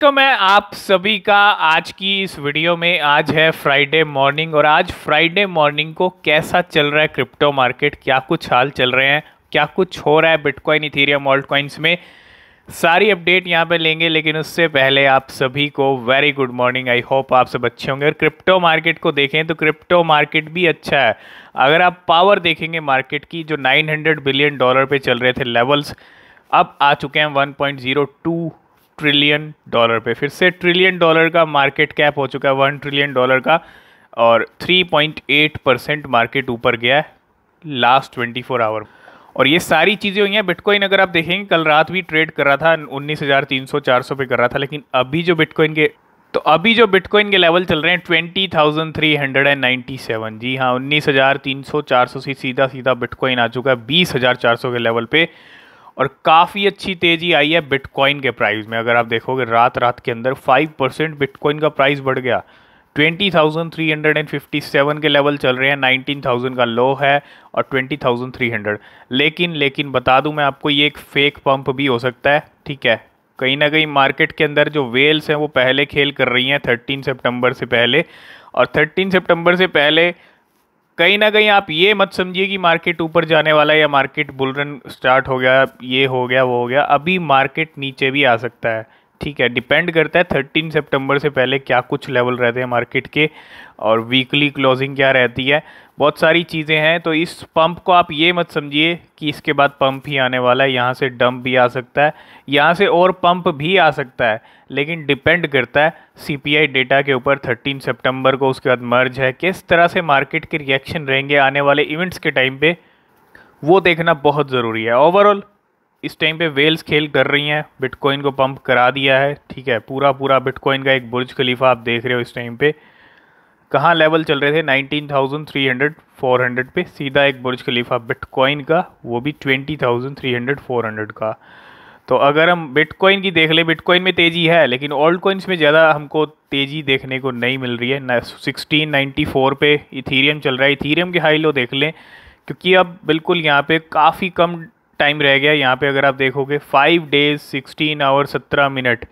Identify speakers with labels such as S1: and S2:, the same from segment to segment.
S1: तो मैं आप सभी का आज की इस वीडियो में आज है फ्राइडे मॉर्निंग और आज फ्राइडे मॉर्निंग को कैसा चल रहा है क्रिप्टो मार्केट क्या कुछ हाल चल रहे हैं क्या कुछ हो रहा है बिटकॉइन इथेरियम ऑल्ट कॉइन्स में सारी अपडेट यहाँ पे लेंगे लेकिन उससे पहले आप सभी को very good morning I hope आप सब अच्छे होंगे और क्रिप्टो मार्केट को देखें तो क्रिप्टो मार्केट भी अच्छा है अगर आप पावर देखेंगे मार्केट की जो 900 बिलियन डॉलर पे चल रहे थे लेवल्स अब आ चुके हैं 1.02 ट्रिलियन डॉलर पे फिर से ट्रिलियन डॉलर का मार्केट कैप हो चुका है वन ट्रिलियन डॉलर का और 3.8 परसेंट मार्केट ऊपर गया है लास्ट 24 आवर और ये सारी चीज़ें हुई हैं बिटकॉइन अगर आप देखेंगे कल रात भी ट्रेड कर रहा था उन्नीस हज़ार तीन सौ चार सौ पे कर रहा था लेकिन अभी जो बिटकॉइन के तो अभी जो बिटकॉइन के लेवल चल रहे हैं twenty thousand three hundred and ninety seven जी हाँ उन्नीस हज़ार तीन सौ चार सौ से सीधा सीधा बिटकॉइन आ चुका है बीस हज़ार चार सौ के लेवल पे और काफ़ी अच्छी तेज़ी आई है बिटकॉइन के प्राइस में अगर आप देखोगे रात रात के अंदर फाइव परसेंट बिटकॉइन का प्राइस बढ़ गया twenty thousand three hundred and fifty seven के लेवल चल रहे हैं नाइनटीन थाउजेंड का लो है और ट्वेंटी थाउजेंड थ्री हंड्रेड लेकिन लेकिन बता दूं मैं आपको ये एक फेक पंप भी हो सकता है ठीक है कहीं ना कहीं मार्केट के अंदर जो वेल्स हैं वो पहले खेल कर रही हैं थर्टीन सेप्टेम्बर से पहले और थर्टीन सेप्टेम्बर से पहले कहीं ना कहीं आप ये मत समझिए कि मार्केट ऊपर जाने वाला है या मार्केट बुलरन स्टार्ट हो गया ये हो गया वो हो गया अभी मार्केट नीचे भी आ सकता है ठीक है डिपेंड करता है थर्टीन सितंबर से पहले क्या कुछ लेवल रहते हैं मार्केट के और वीकली क्लोजिंग क्या रहती है बहुत सारी चीज़ें हैं तो इस पंप को आप ये मत समझिए कि इसके बाद पंप ही आने वाला है यहाँ से डंप भी आ सकता है यहाँ से और पंप भी आ सकता है लेकिन डिपेंड करता है सीपीआई डेटा के ऊपर 13 सितंबर को उसके बाद मर्ज है किस तरह से मार्केट के रिएक्शन रहेंगे आने वाले इवेंट्स के टाइम पे वो देखना बहुत ज़रूरी है ओवरऑल इस टाइम पे वेल्स खेल कर रही हैं बिटकॉइन को पंप करा दिया है ठीक है पूरा पूरा बिटकॉइन का एक बुर्ज खलीफा आप देख रहे हो इस टाइम पे कहाँ लेवल चल रहे थे 19,300 400 पे सीधा एक बुर्ज खलीफा बिटकॉइन का वो भी 20,300 400 का तो अगर हम बिटकॉइन की देख ले बिटकॉइन में तेज़ी है लेकिन ओल्ड कॉइन्स में ज़्यादा हमको तेज़ी देखने को नहीं मिल रही है ना सिक्सटीन नाइन्टी फोर पे इथीरियम चल रहा है इथीरियम के हाई लो देख लें क्योंकि अब बिल्कुल यहाँ पर काफ़ी कम टाइम रह गया यहाँ पे अगर आप देखोगे फाइव डेज सिक्सटीन आवर सत्रह मिनट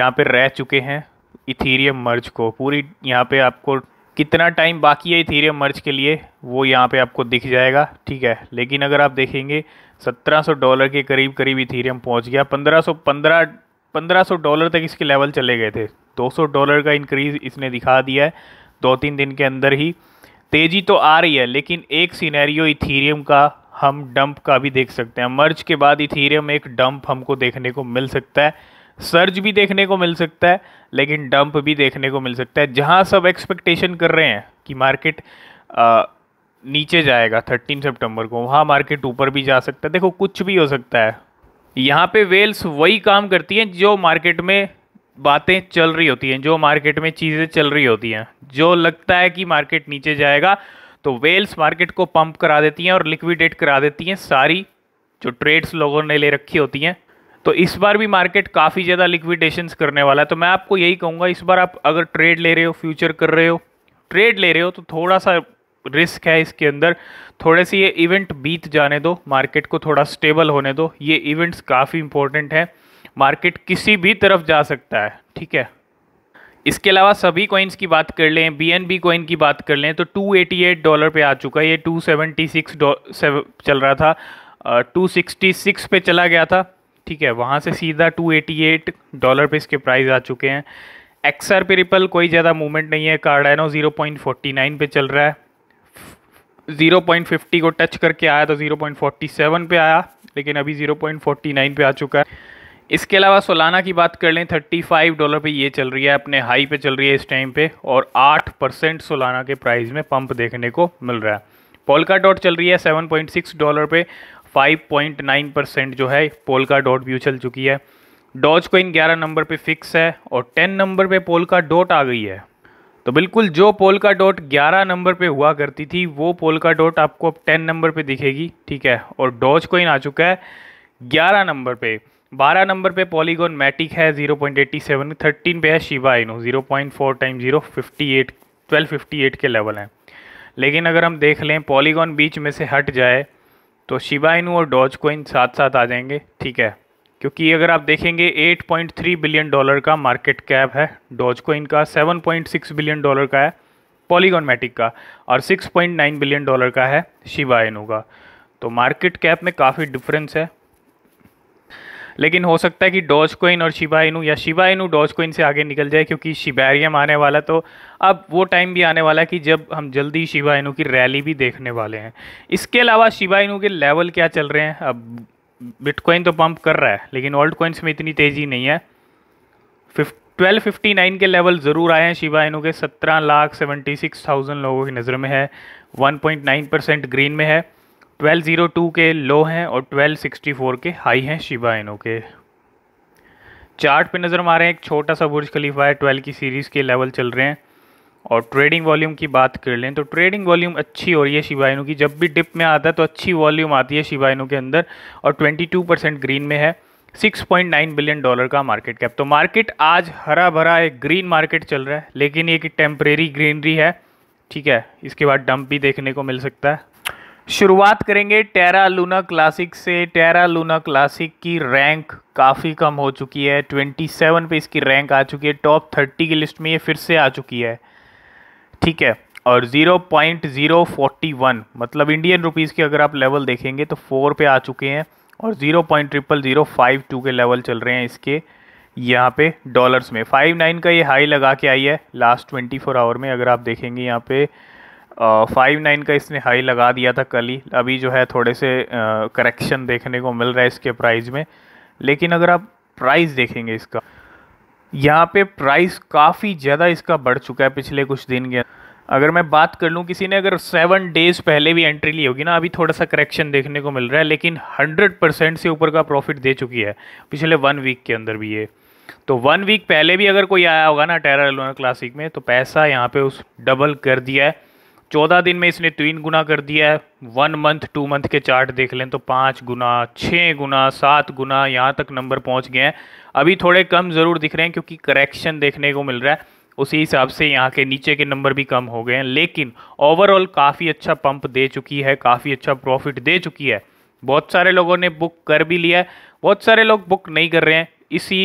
S1: यहाँ पे रह चुके हैं इथीरियम मर्ज को पूरी यहाँ पे आपको कितना टाइम बाकी है इथीरियम मर्ज के लिए वो यहाँ पे आपको दिख जाएगा ठीक है लेकिन अगर आप देखेंगे 1700 डॉलर के करीब करीब इथीरियम पहुँच गया 1500 1500 डॉलर तक इसके लेवल चले गए थे 200 डॉलर का इंक्रीज इसने दिखा दिया है दो तीन दिन के अंदर ही तेज़ी तो आ रही है लेकिन एक सीनैरियो इथीरियम का हम डंप का भी देख सकते हैं मर्ज के बाद इथीरियम एक डंप हमको देखने को मिल सकता है सर्ज भी देखने को मिल सकता है लेकिन डंप भी देखने को मिल सकता है जहाँ सब एक्सपेक्टेशन कर रहे हैं कि मार्केट आ, नीचे जाएगा थर्टीन सितंबर को वहाँ मार्केट ऊपर भी जा सकता है देखो कुछ भी हो सकता है यहाँ पे वेल्स वही काम करती हैं जो मार्केट में बातें चल रही होती हैं जो मार्केट में चीज़ें चल रही होती हैं जो लगता है कि मार्केट नीचे जाएगा तो वेल्स मार्केट को पंप करा देती हैं और लिक्विडेट करा देती हैं सारी जो ट्रेड्स लोगों ने ले रखी होती हैं तो इस बार भी मार्केट काफ़ी ज़्यादा लिक्विडेशंस करने वाला है तो मैं आपको यही कहूँगा इस बार आप अगर ट्रेड ले रहे हो फ्यूचर कर रहे हो ट्रेड ले रहे हो तो थोड़ा सा रिस्क है इसके अंदर थोड़े से ये इवेंट बीत जाने दो मार्केट को थोड़ा स्टेबल होने दो ये इवेंट्स काफ़ी इंपॉर्टेंट हैं मार्केट किसी भी तरफ जा सकता है ठीक है इसके अलावा सभी कॉइन्स की बात कर लें बी एन बी कॉइन की बात कर लें तो 288 डॉलर पे आ चुका है ये 276 डॉ चल रहा था uh, 266 पे चला गया था ठीक है वहाँ से सीधा 288 डॉलर पे इसके प्राइस आ चुके हैं एक्सर पे रिपल कोई ज़्यादा मूवमेंट नहीं है कार्डानो 0.49 पे चल रहा है 0.50 को टच करके आया तो 0.47 पे आया लेकिन अभी 0.49 पे आ चुका है इसके अलावा सोलाना की बात कर लें 35 डॉलर पे ये चल रही है अपने हाई पे चल रही है इस टाइम पे और 8 परसेंट सोलाना के प्राइस में पंप देखने को मिल रहा है पोलका डॉट चल रही है 7.6 डॉलर पे 5.9 परसेंट जो है पोलका डॉट व्यू चल चुकी है डॉज कोइन 11 नंबर पे फिक्स है और 10 नंबर पे पोलका डॉट आ गई है तो बिल्कुल जो पोलका डॉट 11 नंबर पे हुआ करती थी वो पोलका डॉट आपको अब 10 नंबर पे दिखेगी ठीक है और डॉज कोइन आ चुका है ग्यारह नंबर पर बारह नंबर पर पॉलीगॉन मैटिक है zero point eighty seven thirteen पे है Shiba Inu four time zero fifty eight twelve fifty eight के लेवल हैं लेकिन अगर हम देख लें पॉलीगॉन बीच में से हट जाए तो शिवाइनू और डॉज कोइन साथ साथ आ जाएंगे ठीक है क्योंकि अगर आप देखेंगे 8.3 बिलियन डॉलर का मार्केट कैप है डॉज कोइन का 7.6 बिलियन डॉलर का है पॉलीगॉन मैटिक का और 6.9 बिलियन डॉलर का है शिवाइनू का तो मार्केट कैप में काफ़ी डिफरेंस है लेकिन हो सकता है कि डॉज कोइन और शिबाइनू या शिबाइनू डॉज कोइन से आगे निकल जाए क्योंकि शिबैरियम आने वाला तो अब वो टाइम भी आने वाला है कि जब हम जल्दी शिबाइनू की रैली भी देखने वाले हैं इसके अलावा शिबाइनू के लेवल क्या चल रहे हैं अब बिटकॉइन तो पम्प कर रहा है लेकिन ओल्ड कोइंस में इतनी तेज़ी नहीं है फिफ्ट ट्वेल्व फिफ्टी नाइन के लेवल ज़रूर आए हैं शिबा इनू के सत्रह लाख सेवेंटी सिक्स थाउजेंड लोगों की नज़र में है one point nine percent green में है 1202 के लो हैं और 1264 के हाई हैं शिबा इनो के चार्ट पे नज़र मारे हैं एक छोटा सा बुर्ज खलीफा है 12 की सीरीज़ के लेवल चल रहे हैं और ट्रेडिंग वॉल्यूम की बात कर लें तो ट्रेडिंग वॉल्यूम अच्छी हो रही है शिवाइनों की जब भी डिप में आता है तो अच्छी वॉल्यूम आती है शिवाइनों के अंदर और 22 परसेंट ग्रीन में है 6.9 बिलियन डॉलर का मार्केट कैप तो मार्केट आज हरा भरा एक ग्रीन मार्केट चल रहा है लेकिन ये कि टेम्परेरी ग्रीनरी है ठीक है इसके बाद डंप भी देखने को मिल सकता है शुरुआत करेंगे टेरा लूना क्लासिक से टेरा लूना क्लासिक की रैंक काफ़ी कम हो चुकी है 27 पे इसकी रैंक आ चुकी है टॉप 30 की लिस्ट में ये फिर से आ चुकी है ठीक है और 0.041 मतलब इंडियन रुपीज़ के अगर आप लेवल देखेंगे तो फोर पे आ चुके हैं और zero point triple zero five two के लेवल चल रहे हैं इसके यहाँ पे डॉलर्स में फाइव नाइन का ये हाई लगा के आई है लास्ट ट्वेंटी फोर आवर में अगर आप देखेंगे यहाँ पे फाइव नाइन का इसने हाई लगा दिया था कल ही अभी जो है थोड़े से करेक्शन देखने को मिल रहा है इसके प्राइस में लेकिन अगर आप प्राइस देखेंगे इसका यहाँ पे प्राइस काफ़ी ज़्यादा इसका बढ़ चुका है पिछले कुछ दिन के अगर मैं बात कर लूँ किसी ने अगर सेवन डेज़ पहले भी एंट्री ली होगी ना अभी थोड़ा सा करेक्शन देखने को मिल रहा है लेकिन हंड्रेड परसेंट से ऊपर का प्रॉफिट दे चुकी है पिछले वन वीक के अंदर भी ये तो वन वीक पहले भी अगर कोई आया होगा ना टेरा लोना क्लासिक में तो पैसा यहाँ पे उस डबल कर दिया है चौदह दिन में इसने तीन गुना कर दिया है वन मंथ टू मंथ के चार्ट देख लें तो पाँच गुना छः गुना सात गुना यहाँ तक नंबर पहुँच गए हैं अभी थोड़े कम ज़रूर दिख रहे हैं क्योंकि करेक्शन देखने को मिल रहा है उसी हिसाब से यहाँ के नीचे के नंबर भी कम हो गए हैं लेकिन ओवरऑल काफ़ी अच्छा पंप दे चुकी है काफ़ी अच्छा प्रॉफिट दे चुकी है बहुत सारे लोगों ने बुक कर भी लिया है बहुत सारे लोग बुक नहीं कर रहे हैं इसी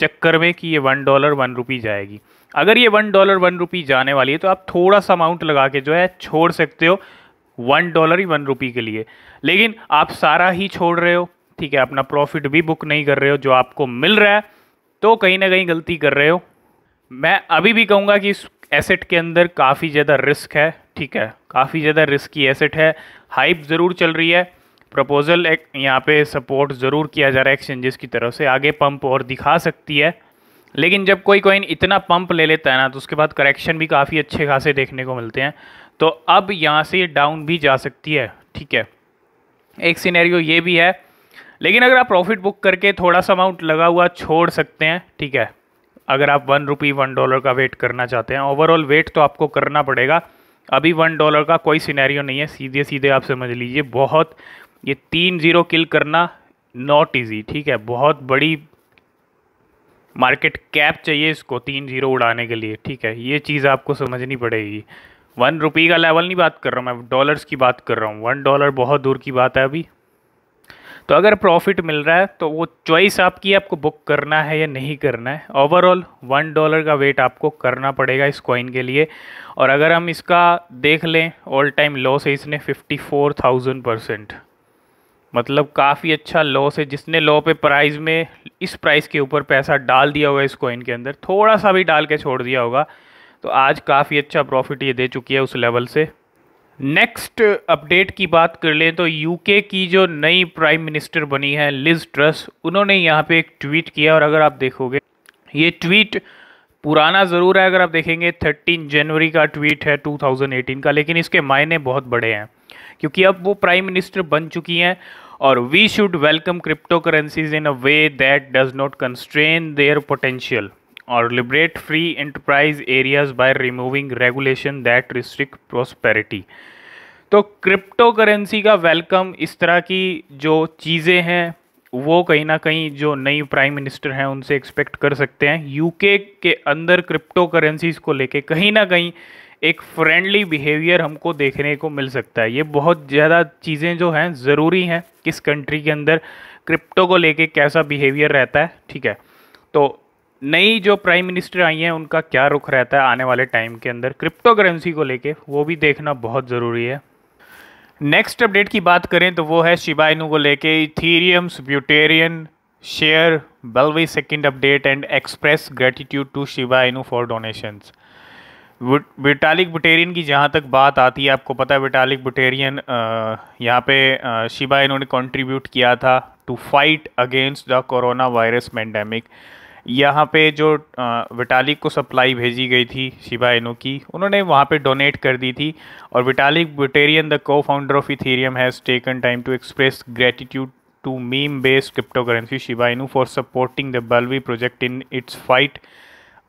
S1: चक्कर में कि ये वन डॉलर वन रुपी जाएगी अगर ये वन डॉलर वन रुपी जाने वाली है तो आप थोड़ा सा अमाउंट लगा के जो है छोड़ सकते हो वन डॉलर ही वन रुपी के लिए लेकिन आप सारा ही छोड़ रहे हो ठीक है अपना प्रॉफिट भी बुक नहीं कर रहे हो जो आपको मिल रहा है तो कहीं ना कहीं गलती कर रहे हो मैं अभी भी कहूँगा कि इस एसेट के अंदर काफ़ी ज़्यादा रिस्क है ठीक है काफ़ी ज़्यादा की एसेट है हाइप ज़रूर चल रही है प्रपोज़ल एक यहाँ पे सपोर्ट ज़रूर किया जा रहा है एक्सचेंजेस की तरफ से आगे पंप और दिखा सकती है लेकिन जब कोई कॉइन इतना पंप ले लेता है ना तो उसके बाद करेक्शन भी काफ़ी अच्छे खासे देखने को मिलते हैं तो अब यहाँ से डाउन भी जा सकती है ठीक है एक सीनेरियो ये भी है लेकिन अगर आप प्रॉफिट बुक करके थोड़ा सा अमाउंट लगा हुआ छोड़ सकते हैं ठीक है अगर आप वन रुपी वन डॉलर का वेट करना चाहते हैं ओवरऑल वेट तो आपको करना पड़ेगा अभी वन डॉलर का कोई सिनेरियो नहीं है सीधे सीधे आप समझ लीजिए बहुत ये तीन जीरो किल करना नॉट ईजी ठीक है बहुत बड़ी मार्केट कैप चाहिए इसको तीन जीरो उड़ाने के लिए ठीक है ये चीज़ आपको समझनी पड़ेगी वन रुपये का लेवल नहीं बात कर रहा हूँ मैं डॉलर्स की बात कर रहा हूँ वन डॉलर बहुत दूर की बात है अभी तो अगर प्रॉफिट मिल रहा है तो वो चॉइस आपकी आपको बुक करना है या नहीं करना है ओवरऑल वन डॉलर का वेट आपको करना पड़ेगा इस कॉइन के लिए और अगर हम इसका देख लें ऑल टाइम लॉस है इसने फिफ्टी फोर थाउजेंड परसेंट मतलब काफ़ी अच्छा लॉस है जिसने लो पे प्राइस में इस प्राइस के ऊपर पैसा डाल दिया होगा इस कॉइन के अंदर थोड़ा सा भी डाल के छोड़ दिया होगा तो आज काफ़ी अच्छा प्रॉफिट ये दे चुकी है उस लेवल से नेक्स्ट अपडेट की बात कर लें तो यूके की जो नई प्राइम मिनिस्टर बनी है लिज ट्रस उन्होंने यहाँ पे एक ट्वीट किया और अगर आप देखोगे ये ट्वीट पुराना ज़रूर है अगर आप देखेंगे थर्टीन जनवरी का ट्वीट है 2018 का लेकिन इसके मायने बहुत बड़े हैं क्योंकि अब वो प्राइम मिनिस्टर बन चुकी हैं और we should welcome crypto currencies in a way that does not constrain their potential और liberate free enterprise areas by removing regulation that restrict prosperity तो क्रिप्टो करेंसी का वेलकम इस तरह की जो चीज़ें हैं वो कहीं ना कहीं जो नई प्राइम मिनिस्टर हैं उनसे एक्सपेक्ट कर सकते हैं यूके के अंदर क्रिप्टो करेंसीज को लेके कहीं ना कहीं एक फ्रेंडली बिहेवियर हमको देखने को मिल सकता है ये बहुत ज़्यादा चीज़ें जो हैं ज़रूरी हैं किस कंट्री के अंदर क्रिप्टो को लेके कैसा बिहेवियर रहता है ठीक है तो नई जो प्राइम मिनिस्टर आई हैं उनका क्या रुख रहता है आने वाले टाइम के अंदर क्रिप्टो करेंसी को लेके वो भी देखना बहुत ज़रूरी है नेक्स्ट अपडेट की बात करें तो वो है शिबाइनू को लेके Ethereum's Buterin share Balvi second update and express gratitude to Shiba Inu for donations Vitalik Buterin की जहाँ तक बात आती है आपको पता है विटालिक बुटेरियन यहाँ पे शिबा इन्होंने कंट्रीब्यूट किया था to fight against the corona virus pandemic यहाँ पे जो विटालिक को सप्लाई भेजी गई थी शिबा इनो की उन्होंने वहाँ पे डोनेट कर दी थी और Vitalik Buterin the co founder of Ethereum has taken time to express gratitude to meme based crypto currency Shiba Inu for supporting the Balvi project in its fight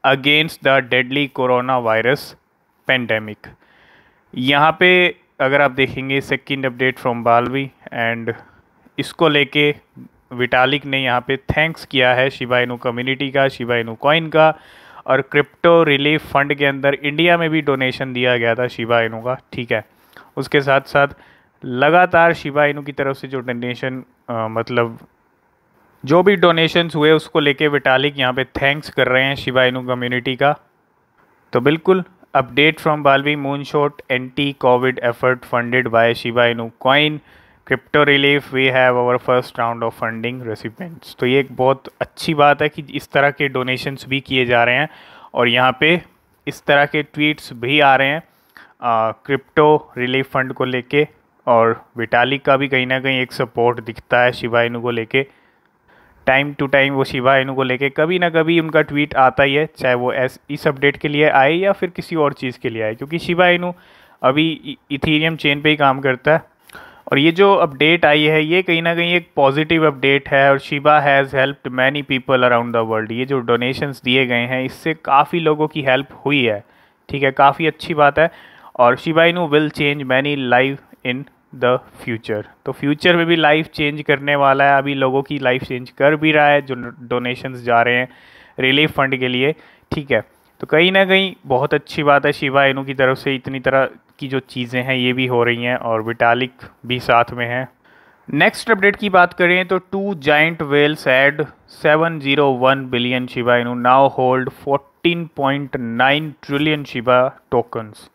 S1: against the deadly corona virus pandemic यहाँ पे अगर आप देखेंगे second update from Balvi and इसको लेके Vitalik ने यहाँ पे थैंक्स किया है शिवाइनू कम्युनिटी का शिवाइनू कॉइन का और क्रिप्टो रिलीफ फंड के अंदर इंडिया में भी डोनेशन दिया गया था शिवाइनू का ठीक है उसके साथ साथ लगातार शिवाइनू की तरफ से जो डोनेशन मतलब जो भी डोनेशंस हुए उसको लेके विटालिक यहाँ पे थैंक्स कर रहे हैं शिवाइनू कम्युनिटी का तो बिल्कुल update from Balvi moonshot anti Covid effort funded by Shiba Inu coin crypto relief we have our first round of funding recipients तो ये एक बहुत अच्छी बात है कि इस तरह के डोनेशंस भी किए जा रहे हैं और यहाँ पे इस तरह के ट्वीट्स भी आ रहे हैं क्रिप्टो रिलीफ फंड को लेके और विटालिक का भी कहीं ना कहीं एक सपोर्ट दिखता है शिवा इनू को लेके टाइम टू टाइम वो शिवा इनू को लेके कभी ना कभी उनका ट्वीट आता ही है चाहे वो एस इस अपडेट के लिए आए या फिर किसी और चीज़ के लिए आए क्योंकि शिवा इनू अभी इथीरियम चेन पे ही काम करता है और ये जो अपडेट आई है ये कहीं ना कहीं एक पॉजिटिव अपडेट है और Shiba has helped many people around the world ये जो डोनेशंस दिए गए हैं इससे काफ़ी लोगों की हेल्प हुई है ठीक है काफ़ी अच्छी बात है और Shiba Inu will change many life in the future तो फ्यूचर में भी लाइफ चेंज करने वाला है अभी लोगों की लाइफ चेंज कर भी रहा है जो डोनेशंस जा रहे हैं रिलीफ फंड के लिए ठीक है तो कहीं ना कहीं बहुत अच्छी बात है शिवा इनू की तरफ से इतनी तरह की जो चीज़ें हैं ये भी हो रही हैं और विटालिक भी साथ में है नेक्स्ट अपडेट की बात करें तो two giant whales add 701 billion Shiba Inu now hold 14.9 trillion Shiba tokens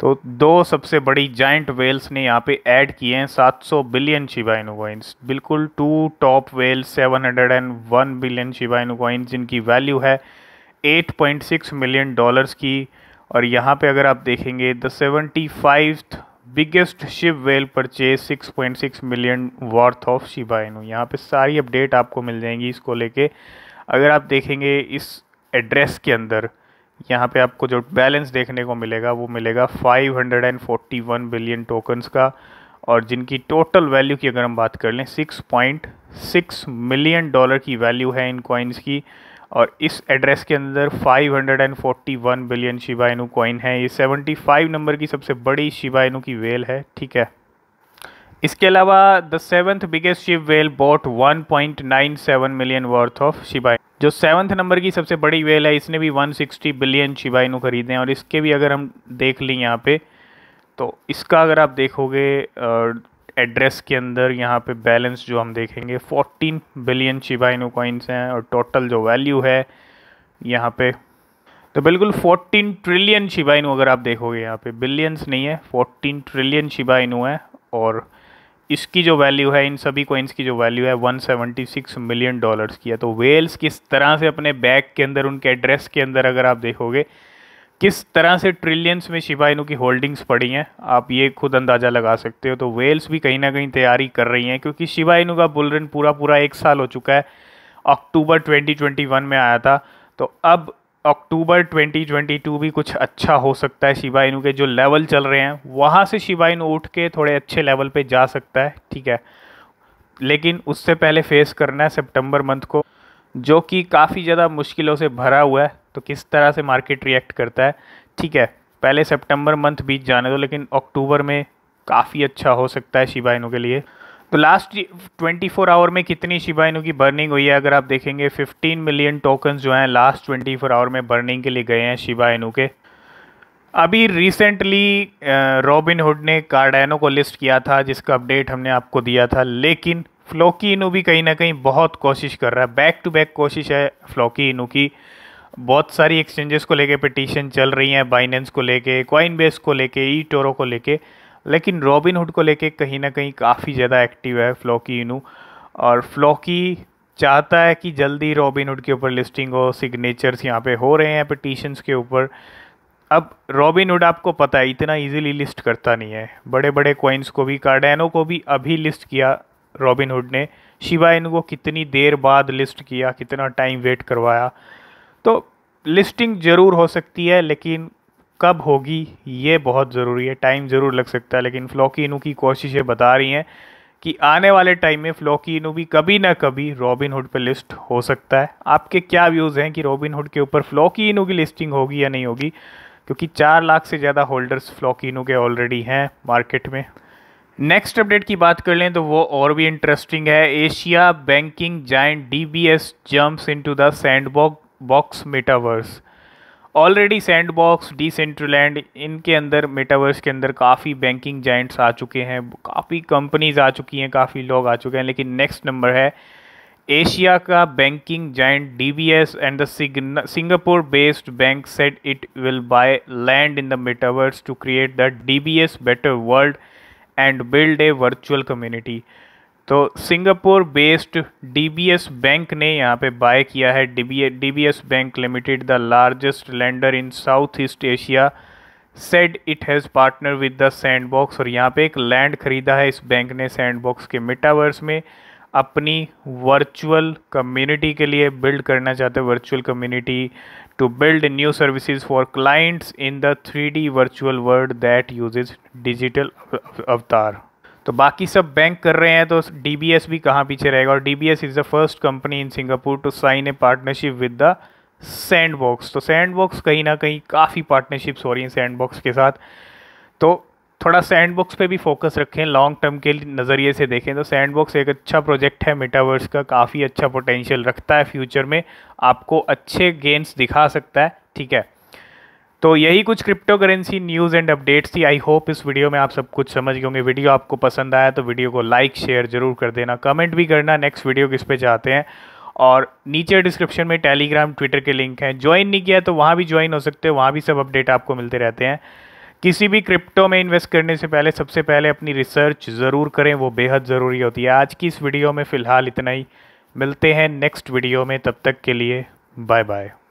S1: तो दो सबसे बड़ी जाइंट वेल्स ने यहाँ पे ऐड किए हैं 700 बिलियन शिवा इनू कॉइन्स बिल्कुल two top whales 701 billion Shiba Inu coins जिनकी वैल्यू है 8.6 मिलियन डॉलर्स की और यहाँ पे अगर आप देखेंगे the seventy five biggest SHIB whale purchase 6.6 million worth of Shiba Inu यहाँ पे सारी अपडेट आपको मिल जाएंगी इसको लेके अगर आप देखेंगे इस एड्रेस के अंदर यहाँ पे आपको जो बैलेंस देखने को मिलेगा वो मिलेगा 541 बिलियन टोकन्स का और जिनकी टोटल वैल्यू की अगर हम बात कर लें 6.6 मिलियन डॉलर की वैल्यू है इन कॉइन्स की और इस एड्रेस के अंदर 541 बिलियन शिबा कॉइन है ये 75 नंबर की सबसे बड़ी शिवायनु की वेल है ठीक है इसके अलावा the seventh biggest SHIB whale bought 1.97 million worth of Shiba जो सेवन्थ नंबर की सबसे बड़ी वेल है इसने भी 160 बिलियन शिवायनु खरीदे हैं और इसके भी अगर हम देख लें यहाँ पे तो इसका अगर आप देखोगे एड्रेस के अंदर यहाँ पे बैलेंस जो हम देखेंगे 14 बिलियन शिबाइनो कॉइन्स हैं और टोटल जो वैल्यू है यहाँ पे तो बिल्कुल 14 ट्रिलियन शिबाइनो अगर आप देखोगे यहाँ पे बिलियंस नहीं है 14 ट्रिलियन शिबाइनो है और इसकी जो वैल्यू है इन सभी कॉइन्स की जो वैल्यू है 176 मिलियन डॉलर्स की है तो वेल्स किस तरह से अपने बैग के अंदर उनके एड्रेस के अंदर अगर आप देखोगे किस तरह से ट्रिलियंस में शिबा इनू की होल्डिंग्स पड़ी हैं आप ये खुद अंदाज़ा लगा सकते हो तो वेल्स भी कहीं ना कहीं तैयारी कर रही हैं क्योंकि शिबा इनू का बुलरन पूरा पूरा एक साल हो चुका है अक्टूबर 2021 में आया था तो अब अक्टूबर 2022 भी कुछ अच्छा हो सकता है शिबा इनू के जो लेवल चल रहे हैं वहाँ से शिबा इनू उठ के थोड़े अच्छे लेवल पर जा सकता है ठीक है लेकिन उससे पहले फेस करना है सेप्टेम्बर मंथ को जो कि काफ़ी ज़्यादा मुश्किलों से भरा हुआ है तो किस तरह से मार्केट रिएक्ट करता है ठीक है पहले सितंबर मंथ बीच जाने दो लेकिन अक्टूबर में काफ़ी अच्छा हो सकता है शिबाइनों के लिए तो लास्ट ट्वेंटी फोर आवर में कितनी शिबाइनों की बर्निंग हुई है अगर आप देखेंगे फिफ्टीन मिलियन टोकन जो हैं लास्ट ट्वेंटी फोर आवर में बर्निंग के लिए गए हैं शिबाइनों के अभी रिसेंटली रॉबिन हुड ने कार्डानो को लिस्ट किया था जिसका अपडेट हमने आपको दिया था लेकिन फ्लोकी इनू भी कहीं ना कहीं बहुत कोशिश कर रहा है बैक टू बैक कोशिश है फ्लोकी इनू की बहुत सारी एक्सचेंजेस को लेके पिटिशन चल रही हैं बाइनेंस को लेके कॉइनबेस को लेके ई टोरो को लेके लेकिन रॉबिन हुड को लेके कहीं ना कहीं काफ़ी ज़्यादा एक्टिव है फ्लॉकी यूनू और फ्लॉकी चाहता है कि जल्दी रॉबिन हुड के ऊपर लिस्टिंग हो सिग्नेचर्स यहाँ पे हो रहे हैं पिटिशन्स के ऊपर अब रॉबिन हुड आपको पता है इतना इजीली लिस्ट करता नहीं है बड़े बड़े कॉइन्स को भी कार्डैनो को भी अभी लिस्ट किया रॉबिन हुड ने शिवा इनको कितनी देर बाद लिस्ट किया कितना टाइम वेट करवाया तो लिस्टिंग ज़रूर हो सकती है लेकिन कब होगी ये बहुत ज़रूरी है टाइम ज़रूर लग सकता है लेकिन इनू की कोशिशें बता रही हैं कि आने वाले टाइम में इनू भी कभी ना कभी रॉबिन हुड पर लिस्ट हो सकता है आपके क्या व्यूज़ हैं कि रॉबिन हुड के ऊपर इनू की लिस्टिंग होगी या नहीं होगी क्योंकि चार लाख से ज़्यादा होल्डर्स इनू के ऑलरेडी हैं मार्केट में नेक्स्ट अपडेट की बात कर लें तो वो और भी इंटरेस्टिंग है Asia banking giant D B S jumps into the Sandbox metaverse already Sandbox Decentraland इनके अंदर मेटावर्स के अंदर काफ़ी बैंकिंग जाइंट्स आ चुके हैं काफ़ी कंपनीज आ चुकी हैं काफ़ी लोग आ चुके हैं लेकिन नेक्स्ट नंबर है एशिया का banking giant D B S and the Singapore based bank said it will buy land in the metaverse to create the D B S better world and build a virtual community तो Singapore based DBS bank ने यहाँ पे buy किया है DBS bank limited the largest lender in south east Asia said it has partner with the Sandbox और यहाँ पे एक लैंड खरीदा है इस बैंक ने सैंडबॉक्स के मेटावर्स में अपनी वर्चुअल कम्युनिटी के लिए बिल्ड करना चाहते हैं virtual community to build new services for clients in the three D virtual world that use digital avatar तो बाकी सब बैंक कर रहे हैं तो डी बी एस भी कहाँ पीछे रहेगा और D B S is the first company in Singapore to sign a partnership with the Sandbox तो सैंड बॉक्स कहीं ना कहीं काफ़ी पार्टनरशिप्स हो रही हैं सैंड बॉक्स के साथ तो थोड़ा सैंड बॉक्स पर भी फोकस रखें लॉन्ग टर्म के नज़रिए से देखें तो सैंड बॉक्स एक अच्छा प्रोजेक्ट है मेटावर्स का काफ़ी अच्छा पोटेंशियल रखता है फ्यूचर में आपको अच्छे गेंस दिखा सकता है ठीक है तो यही कुछ crypto currency news and updates थी आई होप इस वीडियो में आप सब कुछ समझ गए होंगे वीडियो आपको पसंद आया तो वीडियो को लाइक शेयर जरूर कर देना कमेंट भी करना नेक्स्ट वीडियो किस पे चाहते हैं और नीचे डिस्क्रिप्शन में टेलीग्राम ट्विटर के लिंक हैं ज्वाइन नहीं किया तो वहाँ भी ज्वाइन हो सकते हैं वहाँ भी सब अपडेट आपको मिलते रहते हैं किसी भी क्रिप्टो में इन्वेस्ट करने से पहले सबसे पहले अपनी रिसर्च ज़रूर करें वो बेहद ज़रूरी होती है आज की इस वीडियो में फ़िलहाल इतना ही मिलते हैं नेक्स्ट वीडियो में तब तक के लिए बाय बाय